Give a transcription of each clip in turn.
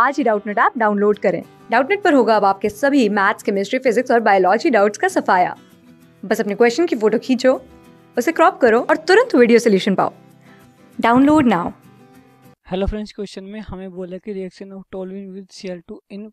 आज ही Doubtnut app download करें डाउटनेट पर होगा अब आपके सभी मैथ्स केमिस्ट्री फिजिक्स और बायोलॉजी डाउट्स का सफाया बस अपने क्वेश्चन की फोटो खींचो उसे क्रॉप करो और तुरंत वीडियो सोल्यूशन पाओ download now hello friends question में हमें बोला कि reaction of toluene with C L two in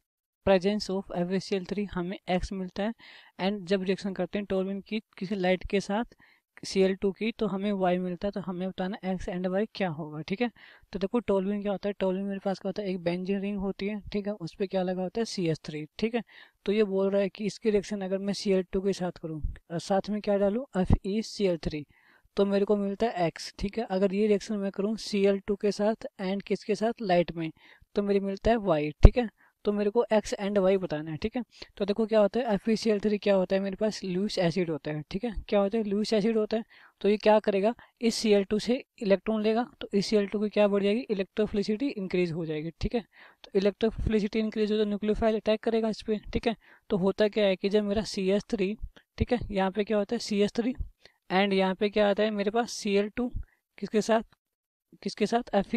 presence of F हमें एक्स मिलता है एंड जब रिएक्शन करते हैं टोलविन की किसी लाइट के साथ सी एल टू की तो हमें वाई मिलता है तो हमें बताना एक्स एंड वाई क्या होगा ठीक है तो देखो टोलविन क्या होता है टोलविन मेरे पास क्या होता है एक बेंजिन रिंग होती है ठीक है उस पर क्या लगा होता है सी एस थ्री ठीक है तो ये बोल रहा है कि इसकी रिएक्शन अगर मैं सी एल टू के साथ करूँ साथ में क्या डालूँ F E C L three तो मेरे को मिलता है एक्स ठीक है अगर ये रिएक्शन मैं करूँ सी एल टू के साथ एंड किसके साथ लाइट में तो मेरे मिलता है वाई ठीक है तो मेरे को एक्स एंड वाई बताना है ठीक है तो देखो क्या होता है एफ सी एल थ्री क्या होता है मेरे पास लूस एसिड होता है ठीक है क्या होता है लूस एसिड होता है तो ये क्या करेगा इस सी एल टू से इलेक्ट्रॉन लेगा तो इस सी एल टू की क्या बढ़ जाएगी इलेक्ट्रोफिलिसिटी इंक्रीज हो जाएगी ठीक है तो इलेक्ट्रोफिलिसिटी इंक्रीज हो तो न्यूक्लियोफाइल अटैक करेगा इस पर ठीक है तो होता क्या है कि जब मेरा सी एस थ्री ठीक है यहाँ पे क्या होता है सी एस थ्री एंड यहाँ पे क्या आता है मेरे पास सी एल टू किसके साथ किसके साथ एफ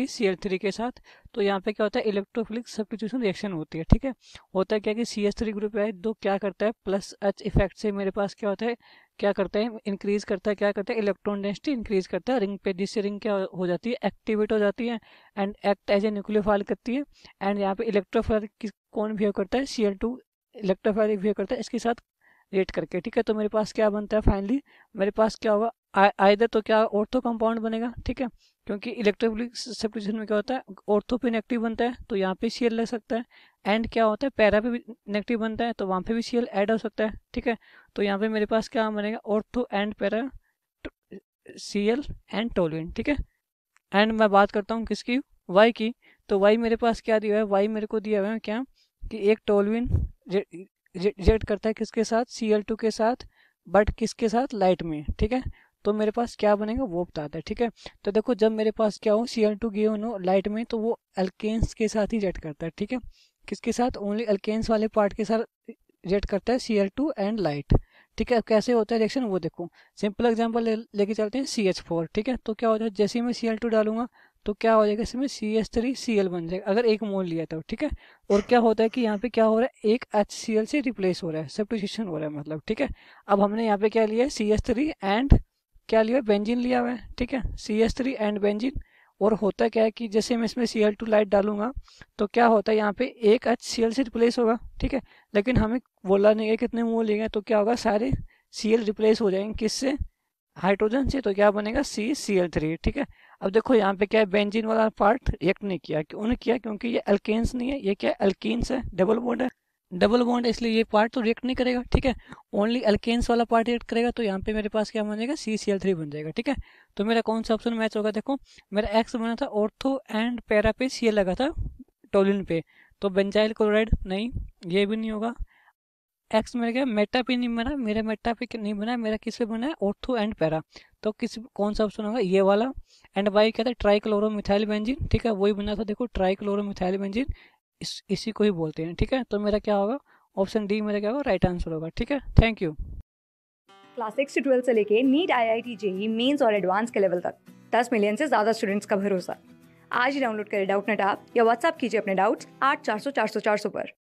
थ्री e के साथ तो यहाँ पे क्या होता है इलेक्ट्रोफिलिक सब्टीट्यूशन रिएक्शन होती है ठीक है होता है क्या कि सी एस थ्री ग्रुप है दो तो क्या करता है प्लस एच इफेक्ट से मेरे पास क्या होता है क्या करता है इंक्रीज करता है क्या करता है इलेक्ट्रॉन डेंसिटी इंक्रीज करता है रिंग पे जिससे रिंग क्या हो जाती है एक्टिवेट हो जाती है and act as a nucleophile करती है एंड यहाँ पे इलेक्ट्रोफाइल कौन बिहेव करता है C L two electrophile behave करता है इसके साथ रेट करके ठीक है तो मेरे पास क्या बनता है फाइनली मेरे पास क्या होगा आयदर तो क्या ऑर्थो कंपाउंड बनेगा ठीक है क्योंकि इलेक्ट्रोफिलिक सेपरेशन में क्या होता है ऑर्थो पे नेगेटिव बनता है तो यहाँ पे सी लग सकता है एंड क्या होता है पैरा पे भी नेगेटिव बनता है तो वहाँ पे भी सी ऐड हो सकता है ठीक है तो यहाँ पे मेरे पास क्या बनेगा ortho and para C L and toluene ठीक है एंड मैं बात करता हूँ किसकी वाई की तो वाई मेरे पास क्या दिया है वाई मेरे को दिया हुआ है क्या कि एक टोलविन रिजेक्ट करता है किसके साथ सी एल टू के साथ बट किसके साथ लाइट में ठीक है तो मेरे पास क्या बनेगा वो बताता है ठीक है तो देखो जब मेरे पास क्या हो सी एल टू गे हो लाइट में तो वो एल्केन्स के साथ ही जेट करता है ठीक है किसके साथ ओनली एल्केन्स वाले पार्ट के साथ जेट करता है C L two and light ठीक है कैसे होता है रिएक्शन वो देखो सिंपल एग्जाम्पल ले, लेके चलते हैं सी एच फोर ठीक है तो क्या हो जाएगा जैसे ही मैं सी एल टू डालूंगा तो क्या हो जाएगा इसमें C H three C L बन जाएगा अगर एक मोल लिया तो ठीक है और क्या होता है कि यहाँ पे क्या हो रहा है एक एच सी एल से रिप्लेस हो रहा है सब्टिट्यूशन हो रहा है मतलब ठीक है अब हमने यहाँ पे क्या लिया है सी एच थ्री एंड क्या लिया बेंजिन लिया हुआ है ठीक है C S three and benzene और होता क्या है कि जैसे मैं इसमें सी एल टू लाइट डालूंगा तो क्या होता है यहाँ पे एक एच सी एल से रिप्लेस होगा ठीक है लेकिन हमें बोला नहीं है कितने मोल लेंगे तो क्या होगा सारे सी एल रिप्लेस हो जाएंगे किससे हाइड्रोजन से तो क्या बनेगा सी सी एल थ्री ठीक है अब देखो यहाँ पे क्या है बेंजिन वाला पार्ट एक्ट नहीं किया क्यों नहीं किया क्योंकि ये अल्केन्स नहीं है ये क्या एल्किन्स है डबल बोर्ड है डबल बॉन्ड इसलिए ये पार्ट तो रिएक्ट नहीं करेगा ठीक है ओनली अल्केन्स वाला पार्ट रिएक्ट करेगा तो यहाँ पे मेरे पास क्या बन जाएगा सी सी एल थ्री बन जाएगा ठीक है तो मेरा कौन सा ऑप्शन मैच होगा देखो मेरा एक्स बना था ऑर्थो एंड पैरा पे सी एल लगा था टोलिन पे तो बेंजाइल क्लोराइड नहीं ये भी नहीं होगा एक्स मेरे क्या मेटा पे नहीं बना मेरा मेटा पे नहीं बना मेरा किस पे बना है ऑर्थो एंड पैरा तो किस कौन सा ऑप्शन होगा ये वाला एंड वाई क्या था ट्राई क्लोरो मिथाइल बेंजिन ठीक है वही बना था देखो ट्राई क्लोरो मिथाइल बेंजिन इस इसी को ही बोलते हैं ठीक है तो मेरा क्या होगा ऑप्शन डी मेरा क्या होगा राइट आंसर होगा ठीक है थैंक यू क्लास सिक्स से ट्वेल्थ से लेके NEET I I T JEE Mains और एडवांस के लेवल तक दस मिलियन से ज़्यादा स्टूडेंट्स का भरोसा आज ही डाउनलोड करें डाउट नेट आप या व्हाट्सअप कीजिए अपने डाउट्स आठ चार सौ चार सौ चार सौ पर